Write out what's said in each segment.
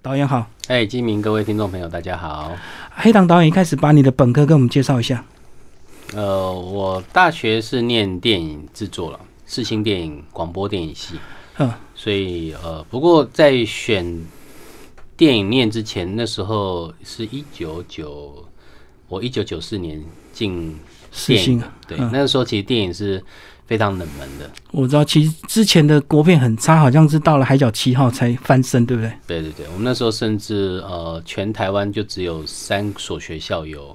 导演好，哎，金明，各位听众朋友，大家好。黑糖导演一开始把你的本科跟我们介绍一下。呃，我大学是念电影制作了，四星电影广播电影系。嗯，所以呃，不过在选电影念之前，那时候是一九九，我一九九四年进四星对，那时候其实电影是。非常冷门的，我知道。其实之前的国片很差，好像是到了《海角七号》才翻身，对不对？对对对，我们那时候甚至呃，全台湾就只有三所学校有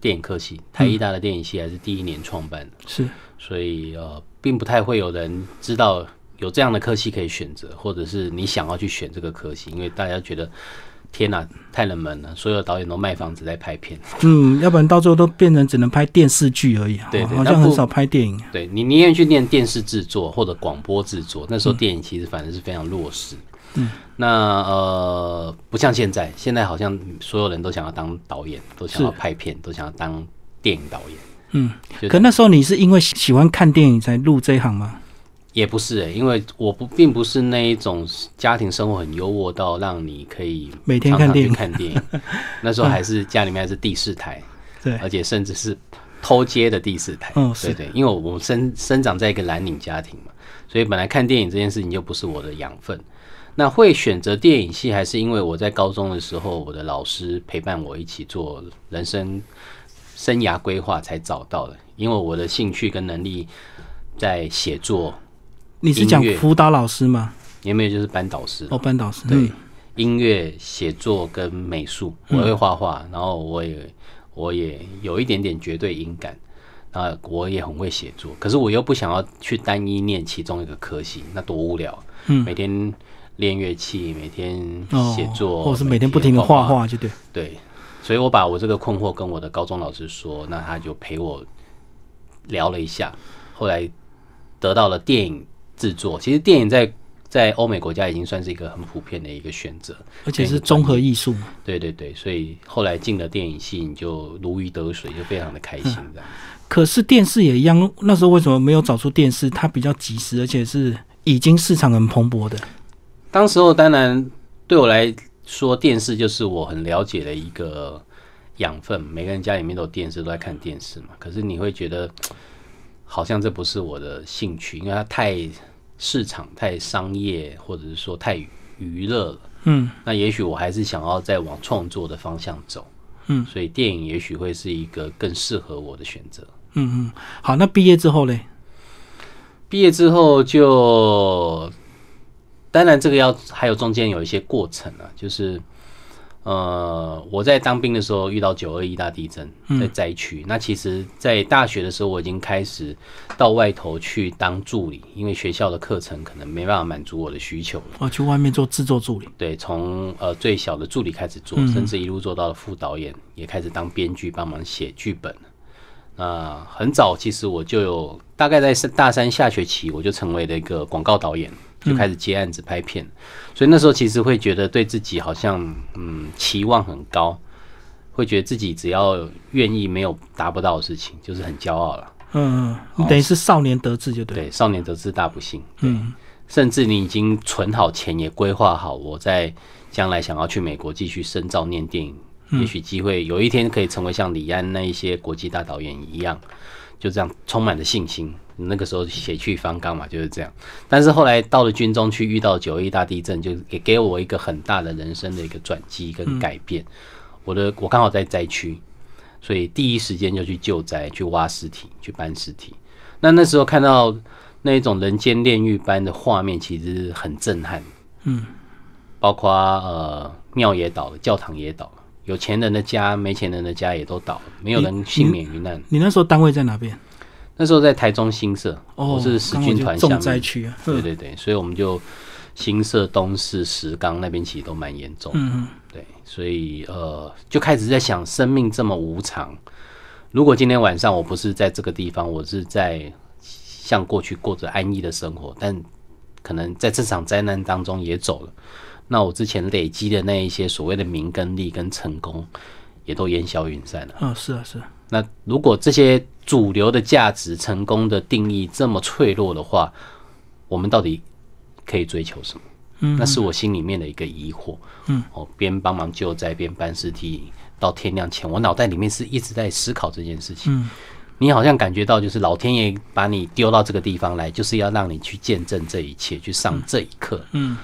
电影科系，台艺大的电影系还是第一年创办的，是。所以呃，并不太会有人知道有这样的科系可以选择，或者是你想要去选这个科系，因为大家觉得。天呐，太冷门了！所有导演都卖房子在拍片。嗯，要不然到最后都变成只能拍电视剧而已。对对，好像很少拍电影。对，你宁愿去念电视制作或者广播制作。那时候电影其实反正是非常弱势。嗯，那呃，不像现在，现在好像所有人都想要当导演，都想要拍片，都想要当电影导演。嗯，可那时候你是因为喜欢看电影才入这一行吗？也不是，因为我不并不是那一种家庭生活很优渥到让你可以每天看电影。那时候还是家里面还是第四台，对，而且甚至是偷接的第四台。嗯，是因为我生生长在一个蓝领家庭嘛，所以本来看电影这件事情就不是我的养分。那会选择电影系，还是因为我在高中的时候，我的老师陪伴我一起做人生生涯规划才找到的，因为我的兴趣跟能力在写作。你是讲辅导老师吗？有没有就是班导师？哦，班导师。对，音乐、写作跟美术，我会画画，然后我也我也有一点点绝对音感，那我也很会写作，可是我又不想要去单一念其中一个科系，那多无聊。嗯，每天练乐器，每天写作，或是每天不停的画画，就对。对，所以我把我这个困惑跟我的高中老师说，那他就陪我聊了一下，后来得到了电影。制作其实电影在在欧美国家已经算是一个很普遍的一个选择，而且是综合艺术。对对对，所以后来进了电影系，你就如鱼得水，就非常的开心这样。可是电视也一样，那时候为什么没有找出电视？它比较及时，而且是已经市场很蓬勃的。当时候当然对我来说，电视就是我很了解的一个养分，每个人家里面都有电视，都在看电视嘛。可是你会觉得好像这不是我的兴趣，因为它太。市场太商业，或者是说太娱乐了，嗯，那也许我还是想要再往创作的方向走，嗯，所以电影也许会是一个更适合我的选择，嗯嗯，好，那毕业之后呢？毕业之后就，当然这个要还有中间有一些过程啊，就是。呃，我在当兵的时候遇到九二一大地震，在灾区。那其实，在大学的时候我已经开始到外头去当助理，因为学校的课程可能没办法满足我的需求了。我去外面做制作助理。对，从呃最小的助理开始做，甚至一路做到了副导演，也开始当编剧帮忙写剧本。那很早，其实我就有，大概在大三下学期，我就成为了一个广告导演。就开始接案子拍片，所以那时候其实会觉得对自己好像嗯期望很高，会觉得自己只要愿意，没有达不到的事情，就是很骄傲了。嗯，你等于是少年得志就对。对，少年得志大不幸。嗯，甚至你已经存好钱，也规划好，我在将来想要去美国继续深造念电影，也许机会有一天可以成为像李安那一些国际大导演一样，就这样充满了信心。那个时候血气方刚嘛，就是这样。但是后来到了军中去，遇到九一大地震，就也给我一个很大的人生的一个转机跟改变。我的我刚好在灾区，所以第一时间就去救灾，去挖尸体，去搬尸体。那那时候看到那种人间炼狱般的画面，其实很震撼。嗯，包括呃庙也倒，了，教堂也倒，了，有钱人的家、没钱人的家也都倒，了，没有人幸免于难。你那时候单位在哪边？那时候在台中新社，我是十军团下面，对对对，所以我们就新社东市、石冈那边其实都蛮严重，嗯嗯，对，所以呃就开始在想，生命这么无常，如果今天晚上我不是在这个地方，我是在像过去过着安逸的生活，但可能在这场灾难当中也走了，那我之前累积的那一些所谓的名跟利跟成功，也都烟消云散了。嗯，是啊，是。啊，那如果这些主流的价值成功的定义这么脆弱的话，我们到底可以追求什么？嗯，那是我心里面的一个疑惑。嗯，哦，边帮忙救灾边搬尸体到天亮前，我脑袋里面是一直在思考这件事情。嗯，你好像感觉到就是老天爷把你丢到这个地方来，就是要让你去见证这一切，去上这一课。嗯，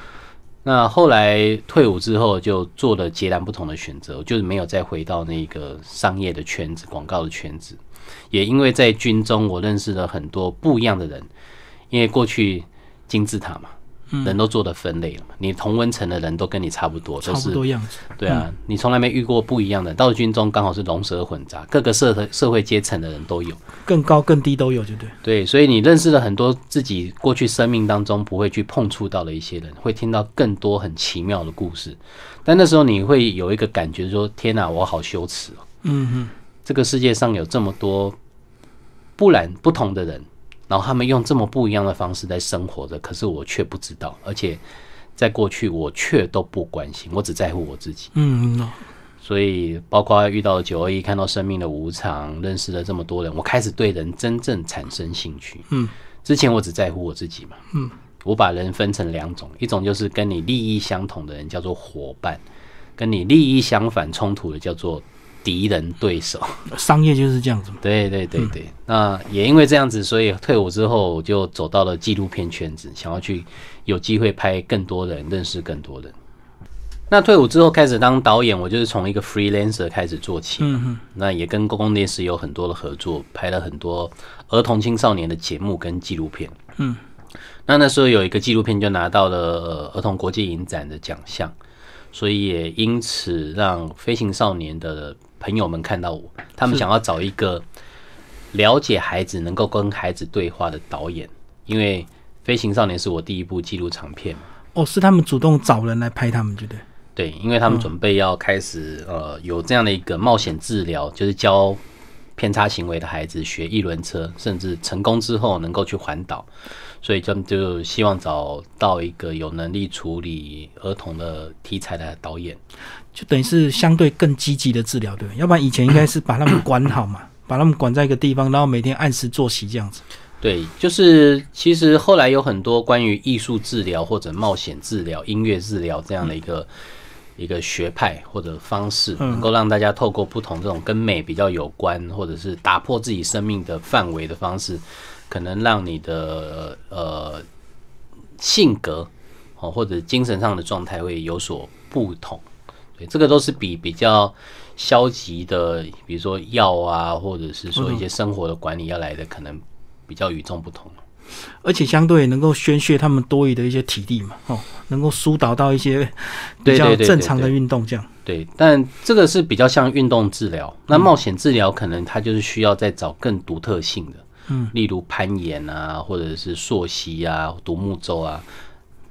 那后来退伍之后就做了截然不同的选择，就是没有再回到那个商业的圈子、广告的圈子。也因为在军中，我认识了很多不一样的人。因为过去金字塔嘛，人都做的分类了嘛，你同温层的人都跟你差不多，都是多样。对啊，你从来没遇过不一样的。到军中刚好是龙蛇混杂，各个社会社会阶层的人都有，更高更低都有，就对。对，所以你认识了很多自己过去生命当中不会去碰触到的一些人，会听到更多很奇妙的故事。但那时候你会有一个感觉，说：“天哪，我好羞耻哦。”嗯嗯。这个世界上有这么多不然不同的人，然后他们用这么不一样的方式在生活着，可是我却不知道，而且在过去我却都不关心，我只在乎我自己。嗯，所以包括遇到九二一，看到生命的无常，认识了这么多人，我开始对人真正产生兴趣。嗯，之前我只在乎我自己嘛。嗯，我把人分成两种，一种就是跟你利益相同的人叫做伙伴，跟你利益相反冲突的叫做。敌人、对手，商业就是这样子。对对对对，那也因为这样子，所以退伍之后我就走到了纪录片圈子，想要去有机会拍更多人，认识更多人。那退伍之后开始当导演，我就是从一个 freelancer 开始做起。嗯哼。那也跟公共电视有很多的合作，拍了很多儿童、青少年的节目跟纪录片。嗯。那那时候有一个纪录片就拿到了儿童国际影展的奖项。所以也因此让飞行少年的朋友们看到我，他们想要找一个了解孩子、能够跟孩子对话的导演，因为飞行少年是我第一部纪录长片。哦，是他们主动找人来拍他们，对不对？对，因为他们准备要开始呃有这样的一个冒险治疗，就是教。偏差行为的孩子学一轮车，甚至成功之后能够去环岛，所以就就希望找到一个有能力处理儿童的题材的导演，就等于是相对更积极的治疗，对对？要不然以前应该是把他们管好嘛，把他们管在一个地方，然后每天按时作息这样子。对，就是其实后来有很多关于艺术治疗或者冒险治疗、音乐治疗这样的一个。一个学派或者方式，能够让大家透过不同这种跟美比较有关，或者是打破自己生命的范围的方式，可能让你的呃性格，哦或者精神上的状态会有所不同。对，这个都是比比较消极的，比如说药啊，或者是说一些生活的管理要来的可能比较与众不同。而且相对能够宣泄他们多余的一些体力嘛，哦，能够疏导到一些比较正常的运动这样。对，但这个是比较像运动治疗，那冒险治疗可能他就是需要再找更独特性的，嗯，例如攀岩啊，或者是溯溪啊、独木舟啊，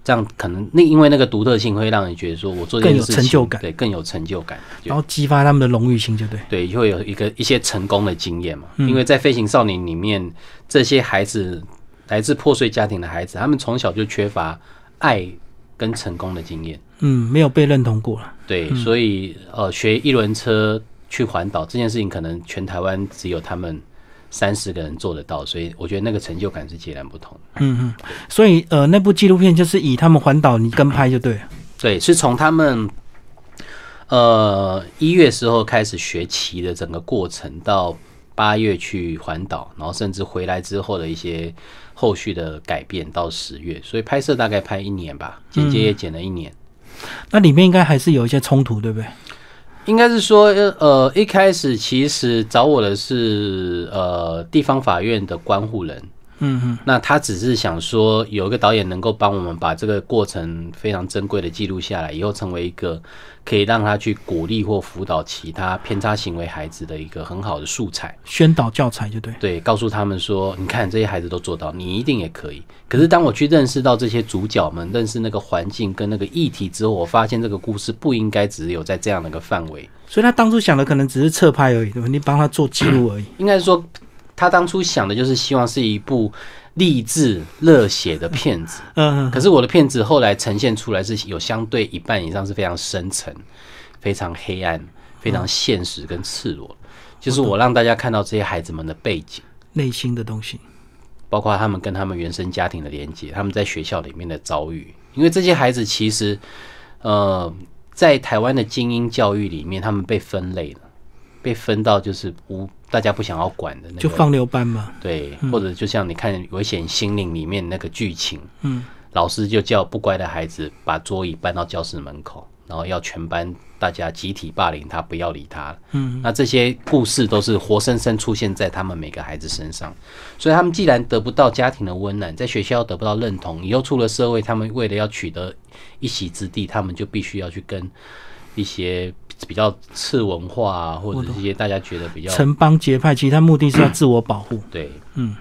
这样可能那因为那个独特性会让你觉得说我做更有成就感，对，更有成就感，然后激发他们的荣誉心就对，对，会有一个一些成功的经验嘛，因为在《飞行少年》里面这些孩子。来自破碎家庭的孩子，他们从小就缺乏爱跟成功的经验。嗯，没有被认同过了。对，所以呃，学一轮车去环岛这件事情，可能全台湾只有他们三十个人做得到。所以我觉得那个成就感是截然不同。嗯嗯。所以呃，那部纪录片就是以他们环岛你跟拍就对了。对，是从他们呃一月时候开始学骑的整个过程，到八月去环岛，然后甚至回来之后的一些。后续的改变到十月，所以拍摄大概拍一年吧，剪接也剪了一年。那里面应该还是有一些冲突，对不对？应该是说，呃，一开始其实找我的是呃地方法院的关护人。嗯哼，那他只是想说，有一个导演能够帮我们把这个过程非常珍贵的记录下来，以后成为一个可以让他去鼓励或辅导其他偏差行为孩子的一个很好的素材、宣导教材，就对。对，告诉他们说，你看这些孩子都做到，你一定也可以。可是当我去认识到这些主角们、认识那个环境跟那个议题之后，我发现这个故事不应该只有在这样的一个范围。所以他当初想的可能只是侧拍而已，对吧？你帮他做记录而已。应该说。他当初想的就是希望是一部励志热血的片子，嗯，可是我的片子后来呈现出来是有相对一半以上是非常深沉、非常黑暗、非常现实跟赤裸，就是我让大家看到这些孩子们的背景、内心的东西，包括他们跟他们原生家庭的连接，他们在学校里面的遭遇，因为这些孩子其实，呃，在台湾的精英教育里面，他们被分类了，被分到就是无。大家不想要管的，那就放流班嘛。对，或者就像你看《危险心灵》里面那个剧情，嗯，老师就叫不乖的孩子把桌椅搬到教室门口，然后要全班大家集体霸凌他，不要理他嗯，那这些故事都是活生生出现在他们每个孩子身上。所以他们既然得不到家庭的温暖，在学校得不到认同，以后出了社会，他们为了要取得一席之地，他们就必须要去跟一些。比较次文化啊，或者一些大家觉得比较城邦结派，其实他目的是要自我保护。对，嗯，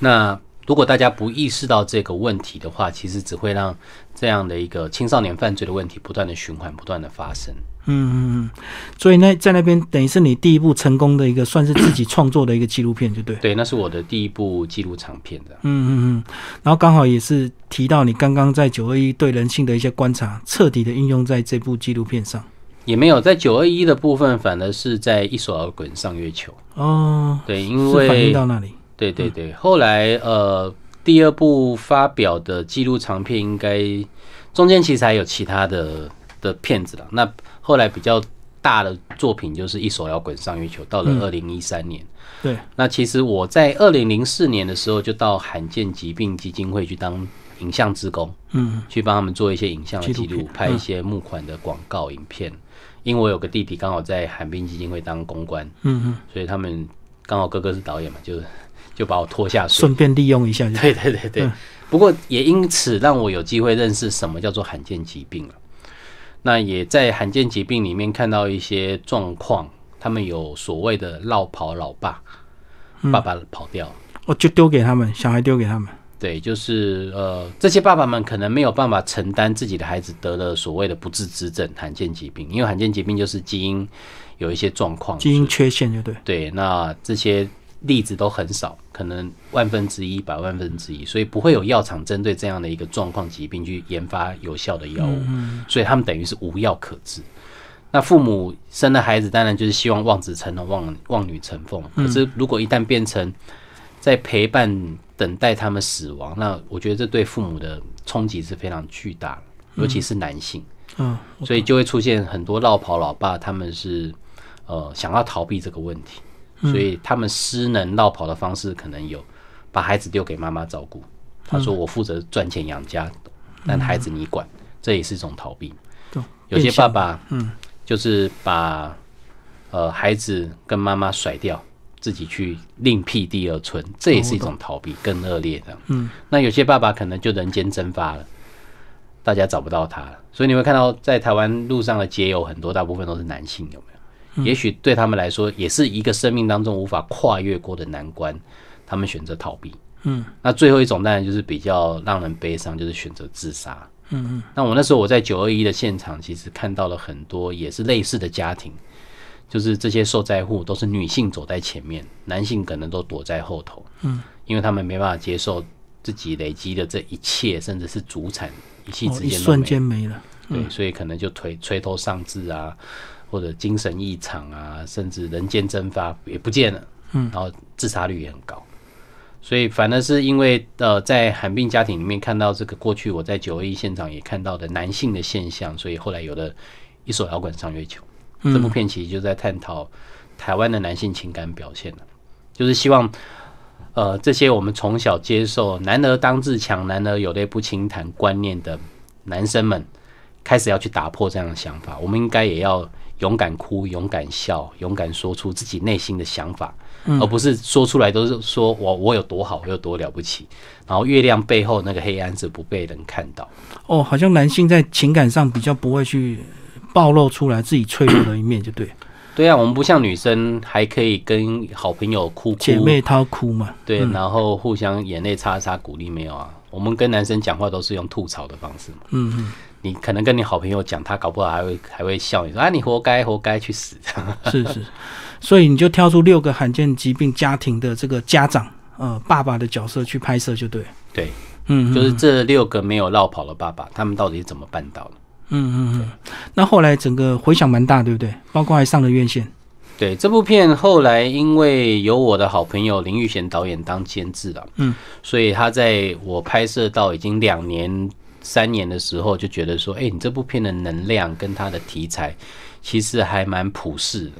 那如果大家不意识到这个问题的话，其实只会让这样的一个青少年犯罪的问题不断的循环，不断的发生。嗯嗯嗯。所以那在那边等于是你第一部成功的一个，算是自己创作的一个纪录片，就对。对，那是我的第一部纪录长片的。嗯嗯嗯。然后刚好也是提到你刚刚在九二一对人性的一些观察，彻底的应用在这部纪录片上。也没有，在九二一的部分，反而是在一艘而滚上月球。哦，对，因为到那里，对对对，后来呃，第二部发表的纪录长片，应该中间其实还有其他的的片子了。那后来比较。大的作品就是一手摇滚上月球。到了二零一三年，对，那其实我在二零零四年的时候就到罕见疾病基金会去当影像职工，嗯，去帮他们做一些影像的记录，拍一些募款的广告影片。因为我有个弟弟刚好在罕冰基金会当公关，嗯嗯，所以他们刚好哥哥是导演嘛，就就把我拖下水，顺便利用一下。对对对对，不过也因此让我有机会认识什么叫做罕见疾病了。那也在罕见疾病里面看到一些状况，他们有所谓的“绕跑老爸”，爸爸跑掉，我就丢给他们，小孩丢给他们，对，就是呃，这些爸爸们可能没有办法承担自己的孩子得了所谓的不治之症、罕见疾病，因为罕见疾病就是基因有一些状况，基因缺陷就对，对，那这些。例子都很少，可能万分之一、百万分之一，所以不会有药厂针对这样的一个状况疾病去研发有效的药物，所以他们等于是无药可治。那父母生了孩子，当然就是希望望子成龙、望望女成凤。可是如果一旦变成在陪伴等待他们死亡，那我觉得这对父母的冲击是非常巨大的，尤其是男性。嗯，所以就会出现很多“绕跑老爸”，他们是呃想要逃避这个问题。所以他们失能绕跑的方式可能有把孩子丢给妈妈照顾。他说：“我负责赚钱养家，但孩子你管。”这也是一种逃避。有些爸爸，嗯，就是把呃孩子跟妈妈甩掉，自己去另辟第二村，这也是一种逃避，更恶劣的。嗯，那有些爸爸可能就人间蒸发了，大家找不到他了。所以你会看到在台湾路上的街友很多，大部分都是男性，有没有？也许对他们来说，也是一个生命当中无法跨越过的难关，他们选择逃避。嗯，那最后一种当然就是比较让人悲伤，就是选择自杀。嗯嗯。那我那时候我在九二一的现场，其实看到了很多也是类似的家庭，就是这些受灾户都是女性走在前面，男性可能都躲在后头。嗯，因为他们没办法接受自己累积的这一切，甚至是主产一气之间瞬间没了。对，所以可能就垂垂头丧志啊。或者精神异常啊，甚至人间蒸发也不见了，嗯，然后自杀率也很高，所以反而是因为呃，在寒病家庭里面看到这个过去我在九二一现场也看到的男性的现象，所以后来有了一手摇滚上月球这部片，其实就在探讨台湾的男性情感表现了，就是希望呃这些我们从小接受“男儿当自强，男儿有泪不轻弹”观念的男生们，开始要去打破这样的想法，我们应该也要。勇敢哭，勇敢笑，勇敢说出自己内心的想法，而不是说出来都是说我我有多好，我有多了不起。然后月亮背后那个黑暗是不被人看到。哦，好像男性在情感上比较不会去暴露出来自己脆弱的一面，就对。对啊，我们不像女生还可以跟好朋友哭哭姐妹她哭嘛。对，然后互相眼泪擦擦鼓励没有啊？我们跟男生讲话都是用吐槽的方式。嗯嗯。你可能跟你好朋友讲，他搞不好还会还会笑你说啊，你活该活该去死。是是，所以你就跳出六个罕见疾病家庭的这个家长呃爸爸的角色去拍摄就对对，嗯，就是这六个没有绕跑的爸爸，他们到底怎么办到的？嗯嗯嗯。那后来整个回响蛮大，对不对？包括还上了院线。对这部片后来因为有我的好朋友林玉贤导演当监制了，嗯，所以他在我拍摄到已经两年。三年的时候就觉得说，哎，你这部片的能量跟它的题材其实还蛮普世的，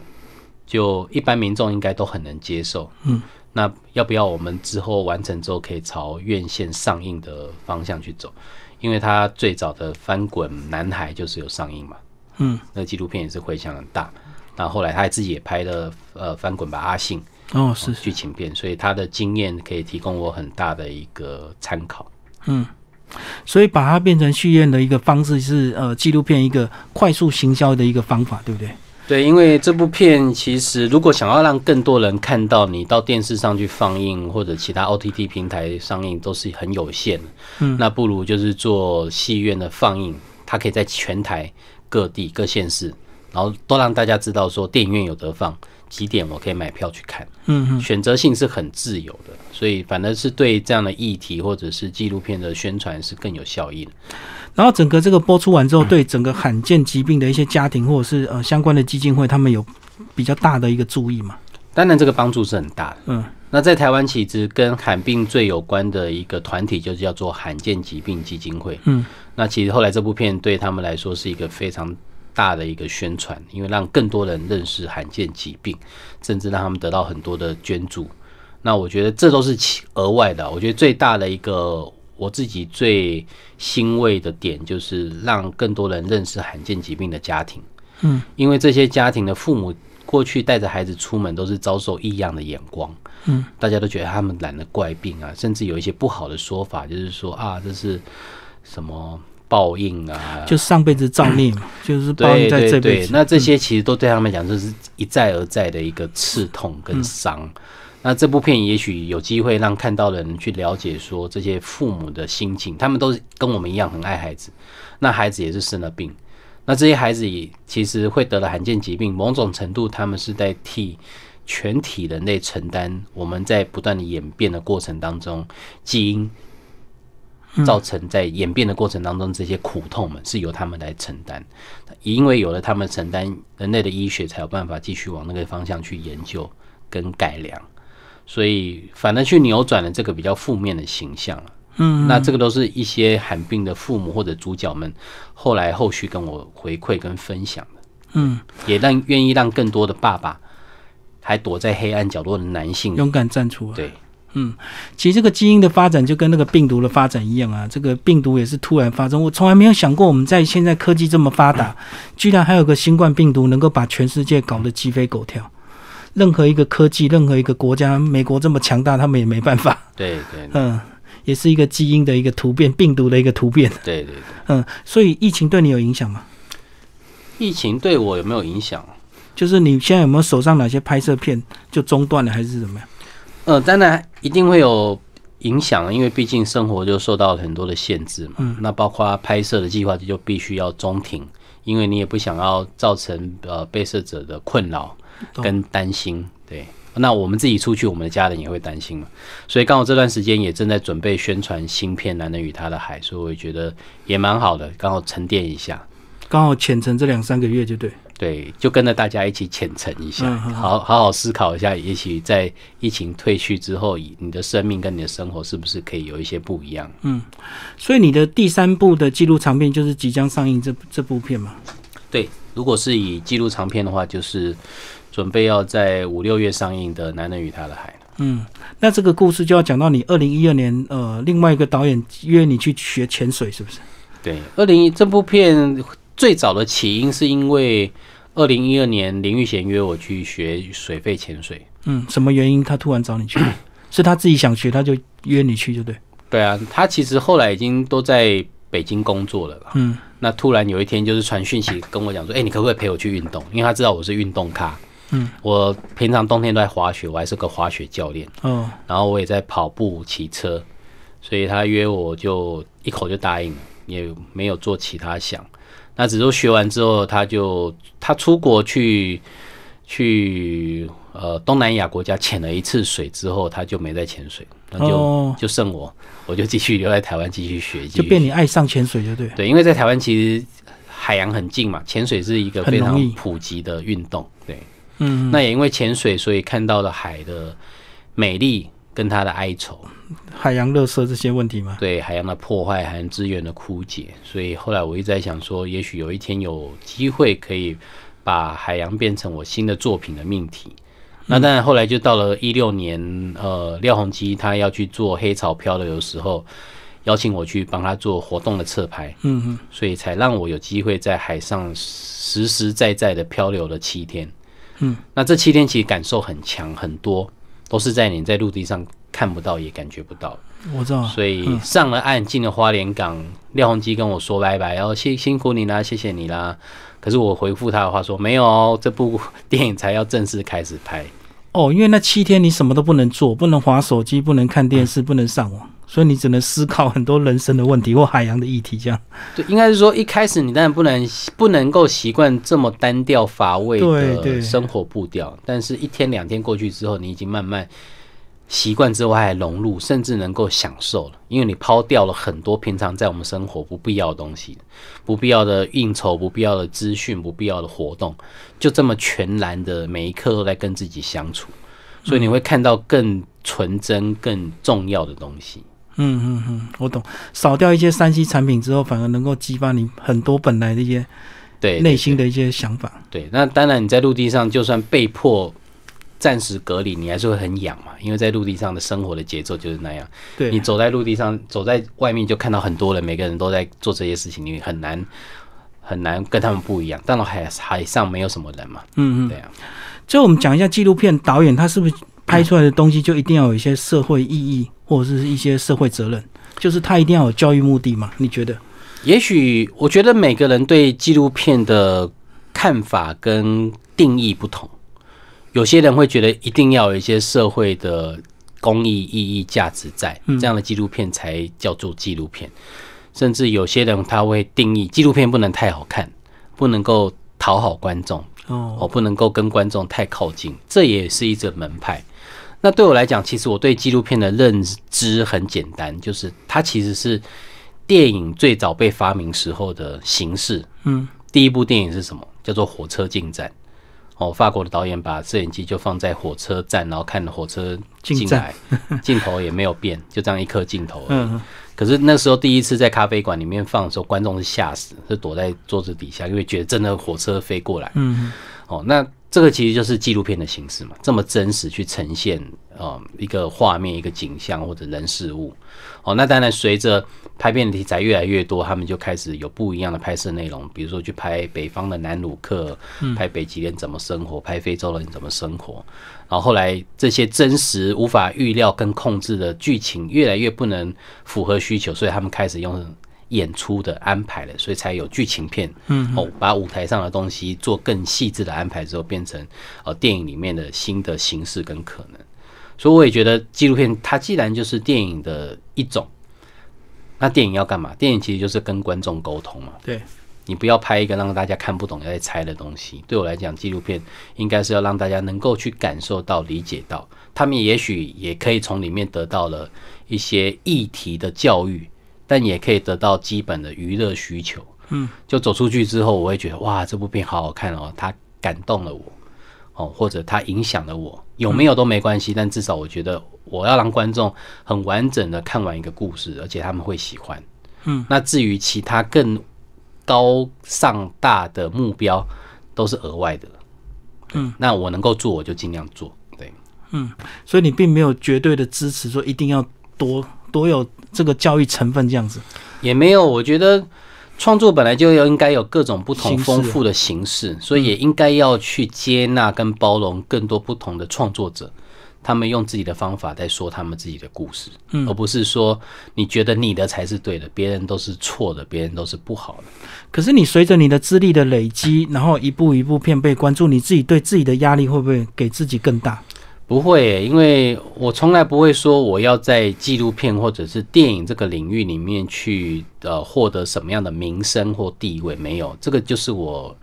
就一般民众应该都很能接受。嗯，那要不要我们之后完成之后可以朝院线上映的方向去走？因为他最早的《翻滚男孩》就是有上映嘛，嗯，那纪录片也是回响很大。那后来他自己也拍了呃《翻滚吧，阿信》哦，是剧情片，所以他的经验可以提供我很大的一个参考。嗯。所以把它变成戏院的一个方式是，呃，纪录片一个快速行销的一个方法，对不对？对，因为这部片其实如果想要让更多人看到，你到电视上去放映或者其他 OTT 平台上映都是很有限的。嗯，那不如就是做戏院的放映，它可以在全台各地各县市，然后都让大家知道说电影院有得放。几点我可以买票去看？嗯嗯，选择性是很自由的，所以反而是对这样的议题或者是纪录片的宣传是更有效益的。然后整个这个播出完之后，对整个罕见疾病的一些家庭或者是呃相关的基金会，他们有比较大的一个注意嘛？当然，这个帮助是很大的。嗯，那在台湾其实跟罕病最有关的一个团体就是叫做罕见疾病基金会。嗯，那其实后来这部片对他们来说是一个非常。大的一个宣传，因为让更多人认识罕见疾病，甚至让他们得到很多的捐助。那我觉得这都是额外的。我觉得最大的一个我自己最欣慰的点，就是让更多人认识罕见疾病的家庭。嗯，因为这些家庭的父母过去带着孩子出门，都是遭受异样的眼光。嗯，大家都觉得他们染了怪病啊，甚至有一些不好的说法，就是说啊，这是什么？报应啊，就上辈子造孽嘛，就是报应在这辈子。那这些其实都对他们讲，就是一再而再的一个刺痛跟伤。那这部片也许有机会让看到的人去了解，说这些父母的心情，他们都是跟我们一样很爱孩子。那孩子也是生了病，那这些孩子也其实会得了罕见疾病。某种程度，他们是在替全体人类承担我们在不断的演变的过程当中基因。造成在演变的过程当中，这些苦痛们是由他们来承担，因为有了他们承担，人类的医学才有办法继续往那个方向去研究跟改良。所以，反而去扭转了这个比较负面的形象嗯，那这个都是一些罕病的父母或者主角们后来后续跟我回馈跟分享的。嗯，也让愿意让更多的爸爸，还躲在黑暗角落的男性勇敢站出来。对。嗯，其实这个基因的发展就跟那个病毒的发展一样啊。这个病毒也是突然发生，我从来没有想过，我们在现在科技这么发达，居然还有个新冠病毒能够把全世界搞得鸡飞狗跳。任何一个科技，任何一个国家，美国这么强大，他们也没办法。对对。嗯，也是一个基因的一个突变，病毒的一个突变。对对对。嗯，所以疫情对你有影响吗？疫情对我有没有影响？就是你现在有没有手上哪些拍摄片就中断了，还是怎么样？呃，当然一定会有影响，因为毕竟生活就受到很多的限制嘛。那包括拍摄的计划就必须要中停，因为你也不想要造成呃被摄者的困扰跟担心。对，那我们自己出去，我们的家人也会担心嘛。所以刚好这段时间也正在准备宣传新片《男人与他的海》，所以我觉得也蛮好的，刚好沉淀一下。刚好浅层这两三个月就对。对，就跟着大家一起虔诚一下，好好好思考一下，也许在疫情退去之后，以你的生命跟你的生活，是不是可以有一些不一样？嗯，所以你的第三部的纪录长片就是即将上映这部这部片嘛？对，如果是以纪录长片的话，就是准备要在五六月上映的《男人与他的海》。嗯，那这个故事就要讲到你二零一二年呃，另外一个导演约你去学潜水，是不是？对，二零一这部片。最早的起因是因为二零一二年林玉贤约我去学水肺潜水。嗯，什么原因？他突然找你去，是他自己想去，他就约你去就对。对啊，他其实后来已经都在北京工作了啦。嗯，那突然有一天就是传讯息跟我讲说：“哎，你可不可以陪我去运动？”因为他知道我是运动咖。嗯，我平常冬天都在滑雪，我还是个滑雪教练。哦，然后我也在跑步、骑车，所以他约我就一口就答应了，也没有做其他想。那是洲学完之后，他就他出国去去呃东南亚国家潜了一次水之后，他就没再潜水，那就就剩我，我就继续留在台湾继续学。就变你爱上潜水就对。对，因为在台湾其实海洋很近嘛，潜水是一个非常普及的运动。对，嗯。那也因为潜水，所以看到了海的美丽。跟他的哀愁、海洋垃圾这些问题吗？对海洋的破坏、海洋资源的枯竭，所以后来我一直在想说，也许有一天有机会可以把海洋变成我新的作品的命题。那但后来就到了一六年，呃，廖鸿基他要去做黑潮漂流的时候，邀请我去帮他做活动的侧拍，嗯哼，所以才让我有机会在海上实实在在的漂流了七天，嗯，那这七天其实感受很强很多。都是在你在陆地上看不到也感觉不到，我知道，所以上了岸进了花莲港，廖鸿基跟我说拜拜，然后辛辛苦你啦，谢谢你啦。可是我回复他的话说，没有哦，这部电影才要正式开始拍。哦，因为那七天你什么都不能做，不能划手机，不能看电视，不能上网。所以你只能思考很多人生的问题或海洋的议题，这样对，应该是说一开始你当然不能不能够习惯这么单调乏味的生活步调，但是一天两天过去之后，你已经慢慢习惯之外融入，甚至能够享受了，因为你抛掉了很多平常在我们生活不必要的东西、不必要的应酬、不必要的资讯、不必要的活动，就这么全然的每一刻都在跟自己相处，所以你会看到更纯真、更重要的东西。嗯嗯嗯，我懂。少掉一些三 C 产品之后，反而能够激发你很多本来的一些对内心的一些想法。对，那当然你在陆地上就算被迫暂时隔离，你还是会很痒嘛，因为在陆地上的生活的节奏就是那样。对你走在陆地上，走在外面就看到很多人，每个人都在做这些事情，你很难很难跟他们不一样。但海海上，没有什么人嘛。嗯嗯，对啊。就我们讲一下纪录片导演，他是不是拍出来的东西就一定要有一些社会意义？或者是一些社会责任，就是他一定要有教育目的嘛？你觉得？也许我觉得每个人对纪录片的看法跟定义不同。有些人会觉得一定要有一些社会的公益意义价值在，这样的纪录片才叫做纪录片。甚至有些人他会定义纪录片不能太好看，不能够讨好观众哦，不能够跟观众太靠近，这也是一种门派。那对我来讲，其实我对纪录片的认知很简单，就是它其实是电影最早被发明时候的形式。嗯，第一部电影是什么？叫做《火车进站》。哦，法国的导演把摄影机就放在火车站，然后看火车进站，镜头也没有变，就这样一颗镜头。嗯。可是那时候第一次在咖啡馆里面放的时候，观众是吓死，是躲在桌子底下，因为觉得真的火车飞过来。嗯。哦，那。这个其实就是纪录片的形式嘛，这么真实去呈现啊一个画面、一个景象或者人事物，哦，那当然随着拍片的题材越来越多，他们就开始有不一样的拍摄内容，比如说去拍北方的南鲁克，拍北极人怎么生活，拍非洲人怎么生活，然后后来这些真实无法预料跟控制的剧情越来越不能符合需求，所以他们开始用。演出的安排了，所以才有剧情片。嗯，哦，把舞台上的东西做更细致的安排之后，变成呃电影里面的新的形式跟可能。所以我也觉得纪录片它既然就是电影的一种，那电影要干嘛？电影其实就是跟观众沟通嘛。对你不要拍一个让大家看不懂、在猜的东西。对我来讲，纪录片应该是要让大家能够去感受到、理解到，他们也许也可以从里面得到了一些议题的教育。但也可以得到基本的娱乐需求，嗯，就走出去之后，我会觉得哇，这部片好好看哦，它感动了我，哦，或者它影响了我，有没有都没关系，但至少我觉得我要让观众很完整的看完一个故事，而且他们会喜欢，嗯，那至于其他更高上大的目标都是额外的，嗯，那我能够做我就尽量做，对，嗯，所以你并没有绝对的支持，说一定要多多有这个教育成分这样子也没有，我觉得创作本来就要应该有各种不同丰富的形式，所以也应该要去接纳跟包容更多不同的创作者，他们用自己的方法在说他们自己的故事，嗯，而不是说你觉得你的才是对的，别人都是错的，别人都是不好的。可是你随着你的资历的累积，然后一步一步骗被关注，你自己对自己的压力会不会给自己更大？不会，因为我从来不会说我要在纪录片或者是电影这个领域里面去呃获得什么样的名声或地位，没有，这个就是我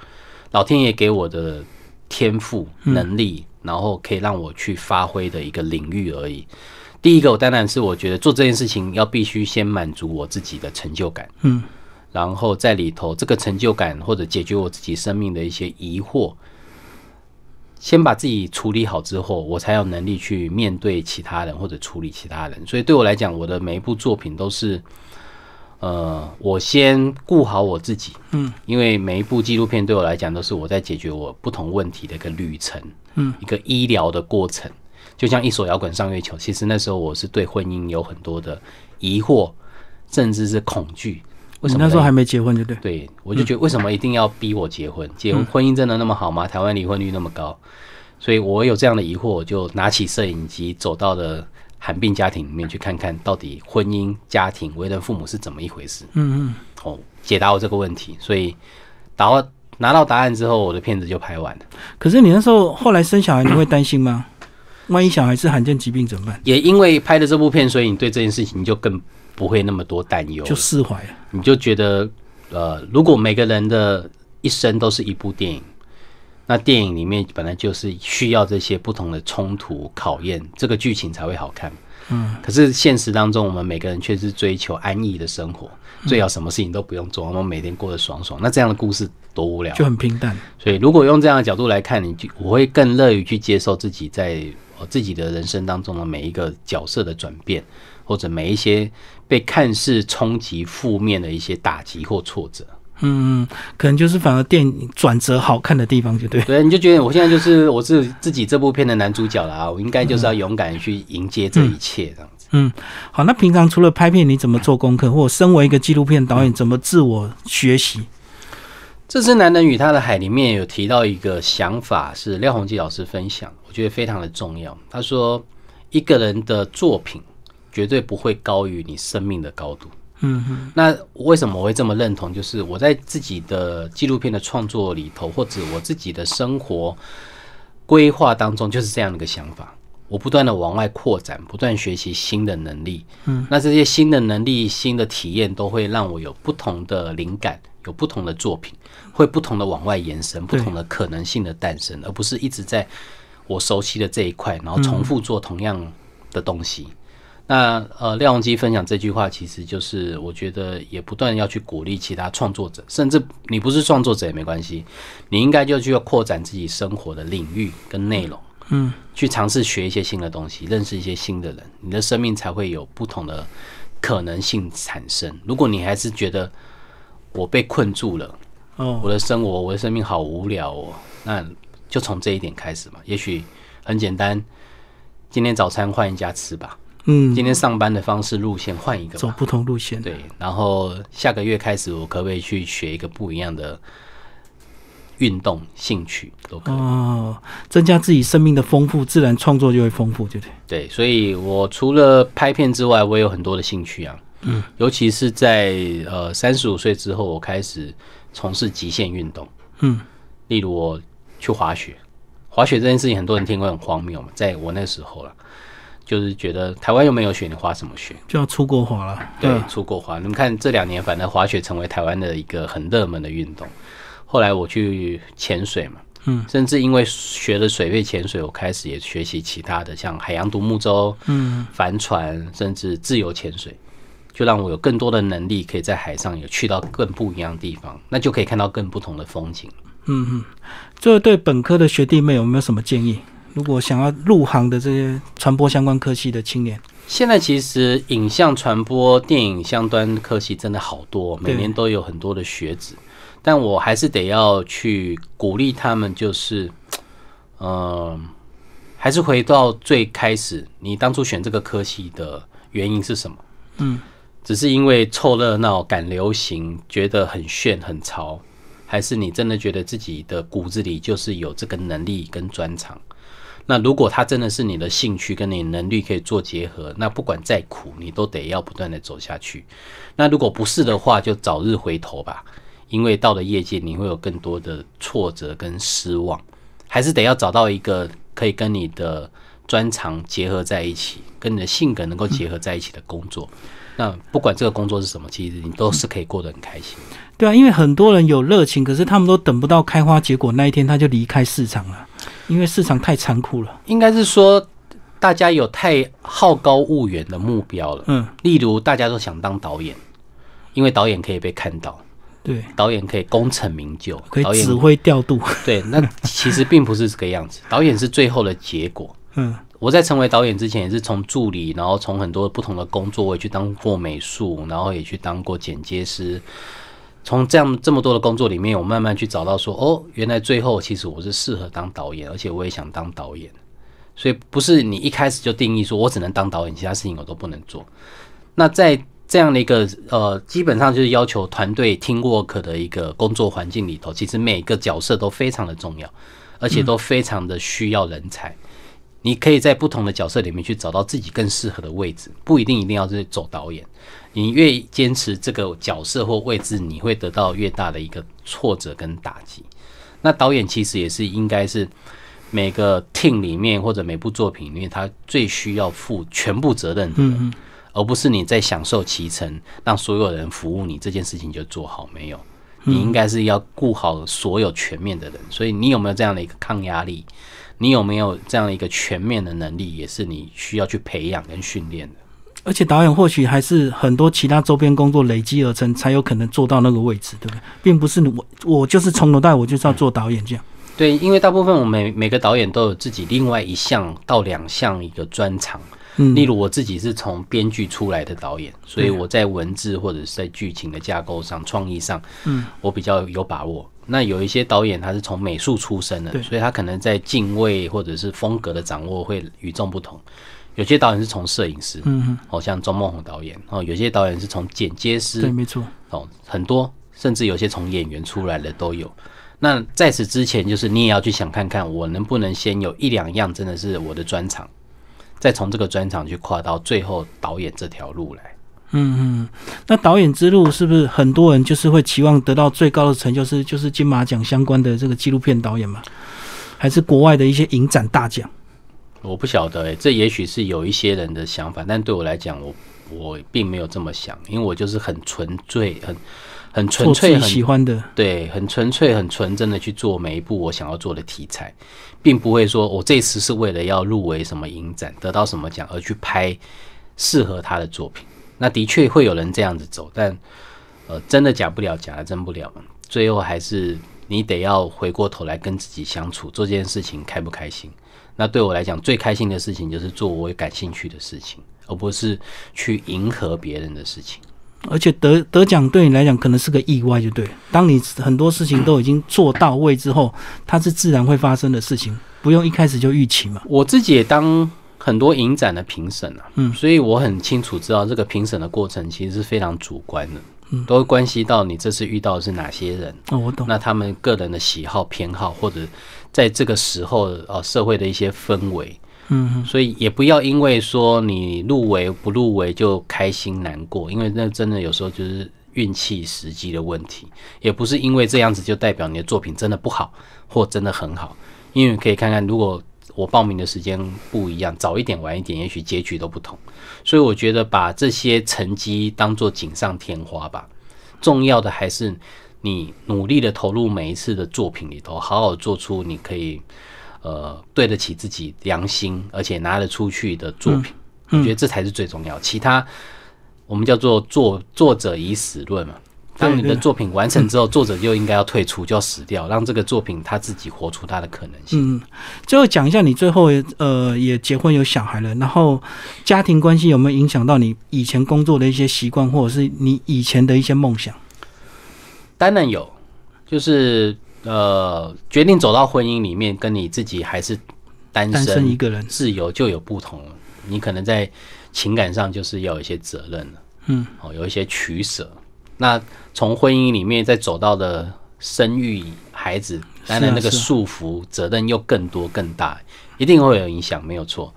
老天爷给我的天赋能力，然后可以让我去发挥的一个领域而已。第一个，我当然是我觉得做这件事情要必须先满足我自己的成就感，嗯，然后在里头这个成就感或者解决我自己生命的一些疑惑。先把自己处理好之后，我才有能力去面对其他人或者处理其他人。所以对我来讲，我的每一部作品都是，呃，我先顾好我自己。嗯，因为每一部纪录片对我来讲都是我在解决我不同问题的一个旅程，嗯，一个医疗的过程。就像《一首摇滚上月球》，其实那时候我是对婚姻有很多的疑惑，甚至是恐惧。为什么那时候还没结婚就对？对，我就觉得为什么一定要逼我结婚？结婚婚姻真的那么好吗？台湾离婚率那么高，所以我有这样的疑惑，我就拿起摄影机走到了寒病家庭里面去看看到底婚姻、家庭、为人父母是怎么一回事。嗯嗯，哦，解答我这个问题。所以答拿到答案之后，我的片子就拍完了。可是你那时候后来生小孩，你会担心吗？万一小孩是罕见疾病怎么办？也因为拍的这部片，所以你对这件事情就更不会那么多担忧，就释怀了。你就觉得，呃，如果每个人的一生都是一部电影，那电影里面本来就是需要这些不同的冲突考验，这个剧情才会好看。嗯，可是现实当中，我们每个人却是追求安逸的生活，最好什么事情都不用做，我们每天过得爽爽。那这样的故事多无聊，就很平淡。所以，如果用这样的角度来看，你就我会更乐于去接受自己在自己的人生当中的每一个角色的转变，或者每一些。被看似冲击负面的一些打击或挫折，嗯，可能就是反而电影转折好看的地方，就对。对，你就觉得我现在就是我是自己这部片的男主角了啊，我应该就是要勇敢去迎接这一切，这样子。嗯，好，那平常除了拍片，你怎么做功课？或身为一个纪录片导演，怎么自我学习？这次《男人与他的海》里面有提到一个想法，是廖鸿基老师分享，我觉得非常的重要。他说，一个人的作品。绝对不会高于你生命的高度。嗯哼，那为什么我会这么认同？就是我在自己的纪录片的创作里头，或者我自己的生活规划当中，就是这样的一个想法。我不断的往外扩展，不断学习新的能力。嗯。那这些新的能力、新的体验，都会让我有不同的灵感，有不同的作品，会不同的往外延伸，不同的可能性的诞生，而不是一直在我熟悉的这一块，然后重复做同样的东西。那呃，廖鸿基分享这句话，其实就是我觉得也不断要去鼓励其他创作者，甚至你不是创作者也没关系，你应该就去扩展自己生活的领域跟内容，嗯，去尝试学一些新的东西，认识一些新的人，你的生命才会有不同的可能性产生。如果你还是觉得我被困住了，哦，我的生活，我的生命好无聊哦，那就从这一点开始嘛，也许很简单，今天早餐换一家吃吧。嗯，今天上班的方式路线换一个，走不同路线。对，然后下个月开始，我可不可以去学一个不一样的运动兴趣都可以哦，增加自己生命的丰富，自然创作就会丰富，对不对？对，所以我除了拍片之外，我也有很多的兴趣啊。嗯，尤其是在呃三十五岁之后，我开始从事极限运动。嗯，例如我去滑雪，滑雪这件事情很多人听过很荒谬嘛，在我那时候了。就是觉得台湾又没有雪，你滑什么雪？就要出国滑了。对，出国滑。你们看这两年，反正滑雪成为台湾的一个很热门的运动。后来我去潜水嘛，嗯，甚至因为学了水位潜水，我开始也学习其他的，像海洋独木舟、嗯，帆船，甚至自由潜水，就让我有更多的能力，可以在海上有去到更不一样的地方，那就可以看到更不同的风景。嗯嗯，这对本科的学弟妹有没有什么建议？如果想要入行的这些传播相关科系的青年，现在其实影像传播、电影相关科系真的好多，每年都有很多的学子。但我还是得要去鼓励他们，就是，嗯，还是回到最开始，你当初选这个科系的原因是什么？嗯，只是因为凑热闹、赶流行，觉得很炫很潮，还是你真的觉得自己的骨子里就是有这个能力跟专长？那如果它真的是你的兴趣，跟你能力可以做结合，那不管再苦，你都得要不断的走下去。那如果不是的话，就早日回头吧，因为到了业界，你会有更多的挫折跟失望，还是得要找到一个可以跟你的专长结合在一起，跟你的性格能够结合在一起的工作。那不管这个工作是什么，其实你都是可以过得很开心。对啊，因为很多人有热情，可是他们都等不到开花结果那一天，他就离开市场了。因为市场太残酷了，应该是说大家有太好高骛远的目标了。嗯，例如大家都想当导演，因为导演可以被看到，对，导演可以功成名就，导演指挥调度。对，那其实并不是这个样子，导演是最后的结果。嗯，我在成为导演之前也是从助理，然后从很多不同的工作，我去当过美术，然后也去当过剪接师。从这样这么多的工作里面，我慢慢去找到说，哦，原来最后其实我是适合当导演，而且我也想当导演。所以不是你一开始就定义说我只能当导演，其他事情我都不能做。那在这样的一个呃，基本上就是要求团队听 work 的一个工作环境里头，其实每个角色都非常的重要，而且都非常的需要人才。你可以在不同的角色里面去找到自己更适合的位置，不一定一定要是走导演。你越坚持这个角色或位置，你会得到越大的一个挫折跟打击。那导演其实也是应该是每个 team 里面或者每部作品，因为他最需要负全部责任的，而不是你在享受其成，让所有人服务你，这件事情就做好没有？你应该是要顾好所有全面的人。所以你有没有这样的一个抗压力？你有没有这样一个全面的能力？也是你需要去培养跟训练的。而且导演或许还是很多其他周边工作累积而成，才有可能做到那个位置，对不对？并不是我我就是从头到尾我就是要做导演这样。对，因为大部分我们每每个导演都有自己另外一项到两项一个专长。嗯。例如我自己是从编剧出来的导演，所以我在文字或者是在剧情的架构上、创意上，嗯，我比较有把握。那有一些导演他是从美术出身的，所以他可能在敬畏或者是风格的掌握会与众不同。有些导演是从摄影师，嗯嗯，哦，像钟孟宏导演，哦，有些导演是从剪接师，对，没错，哦，很多，甚至有些从演员出来的都有。那在此之前，就是你也要去想看看，我能不能先有一两样真的是我的专长，再从这个专长去跨到最后导演这条路来。嗯嗯，那导演之路是不是很多人就是会期望得到最高的成就，是就是金马奖相关的这个纪录片导演嘛，还是国外的一些影展大奖？我不晓得哎，这也许是有一些人的想法，但对我来讲，我我并没有这么想，因为我就是很纯粹，很很纯粹喜欢的，对，很纯粹很纯真的去做每一步我想要做的题材，并不会说我这次是为了要入围什么影展，得到什么奖而去拍适合他的作品。那的确会有人这样子走，但呃，真的假不了，假的真不了，最后还是你得要回过头来跟自己相处，做这件事情开不开心。那对我来讲，最开心的事情就是做我感兴趣的事情，而不是去迎合别人的事情。而且得得奖对你来讲可能是个意外，就对。当你很多事情都已经做到位之后，它是自然会发生的事情，不用一开始就预期嘛。我自己也当很多影展的评审啊，嗯，所以我很清楚知道这个评审的过程其实是非常主观的，嗯，都关系到你这次遇到的是哪些人，哦，我懂。那他们个人的喜好、偏好或者。在这个时候，呃，社会的一些氛围，嗯，所以也不要因为说你入围不入围就开心难过，因为那真的有时候就是运气、时机的问题，也不是因为这样子就代表你的作品真的不好或真的很好，因为可以看看，如果我报名的时间不一样，早一点、晚一点，也许结局都不同。所以我觉得把这些成绩当做锦上添花吧，重要的还是。你努力的投入每一次的作品里头，好好做出你可以，呃，对得起自己良心，而且拿得出去的作品，我觉得这才是最重要。其他我们叫做“作作者已死论”嘛，当你的作品完成之后，作者就应该要退出，就要死掉，让这个作品他自己活出他的可能性。嗯，最后讲一下，你最后呃也结婚有小孩了，然后家庭关系有没有影响到你以前工作的一些习惯，或者是你以前的一些梦想？当然有，就是呃，决定走到婚姻里面，跟你自己还是单身一个人自由就有不同了。你可能在情感上就是要一些责任了，嗯，哦，有一些取舍。那从婚姻里面再走到的生育孩子，当然那个束缚责任又更多更大，一定会有影响，没有错。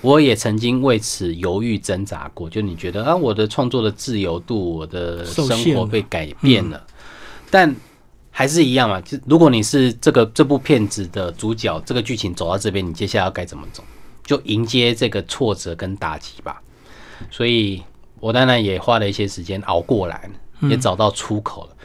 我也曾经为此犹豫挣扎过，就你觉得啊，我的创作的自由度，我的生活被改变了。但还是一样嘛，就如果你是这个这部片子的主角，这个剧情走到这边，你接下来要该怎么走？就迎接这个挫折跟打击吧。所以我当然也花了一些时间熬过来，也找到出口了。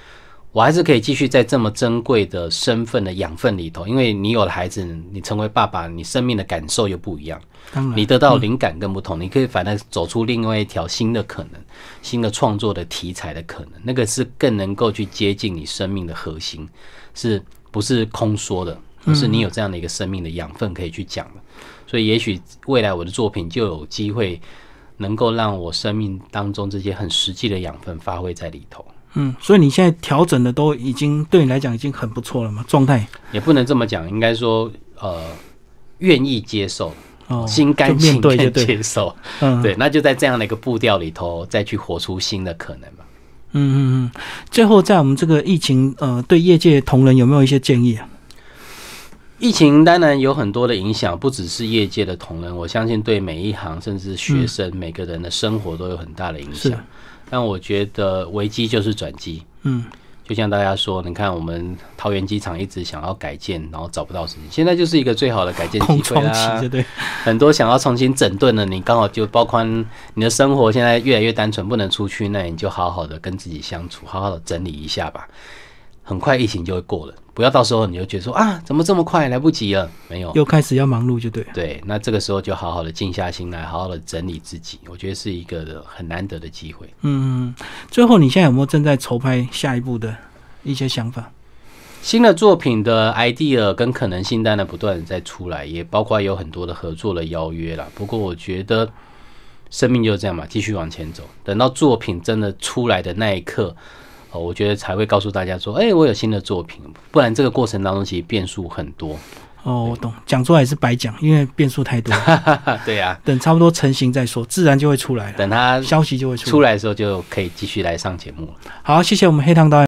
我还是可以继续在这么珍贵的身份的养分里头，因为你有了孩子，你成为爸爸，你生命的感受又不一样。当然，你得到灵感更不同，你可以反正走出另外一条新的可能，新的创作的题材的可能，那个是更能够去接近你生命的核心，是不是空说的？不是你有这样的一个生命的养分可以去讲的。所以，也许未来我的作品就有机会能够让我生命当中这些很实际的养分发挥在里头。嗯，所以你现在调整的都已经对你来讲已经很不错了嘛？状态也不能这么讲，应该说呃，愿意接受，心甘情愿接受，嗯，对，那就在这样的一个步调里头，再去活出新的可能嘛。嗯嗯嗯。最后，在我们这个疫情呃，对业界同仁有没有一些建议啊？疫情当然有很多的影响，不只是业界的同仁，我相信对每一行甚至学生每个人的生活都有很大的影响。但我觉得危机就是转机，嗯，就像大家说，你看我们桃园机场一直想要改建，然后找不到时机，现在就是一个最好的改建机会啦。很多想要重新整顿的，你刚好就包括你的生活，现在越来越单纯，不能出去，那你就好好的跟自己相处，好好的整理一下吧。很快疫情就会过了，不要到时候你就觉得说啊，怎么这么快，来不及了？没有，又开始要忙碌就对。对，那这个时候就好好的静下心来，好好的整理自己，我觉得是一个很难得的机会。嗯，最后你现在有没有正在筹拍下一步的一些想法？新的作品的 idea 跟可能性，当然不断在出来，也包括有很多的合作的邀约啦。不过我觉得生命就这样嘛，继续往前走，等到作品真的出来的那一刻。我觉得才会告诉大家说，哎，我有新的作品，不然这个过程当中其实变数很多。哦，我懂，讲出来是白讲，因为变数太多。对呀，等差不多成型再说，自然就会出来了。等他消息就会出来的时候，就可以继续来上节目了。好，谢谢我们黑糖导演。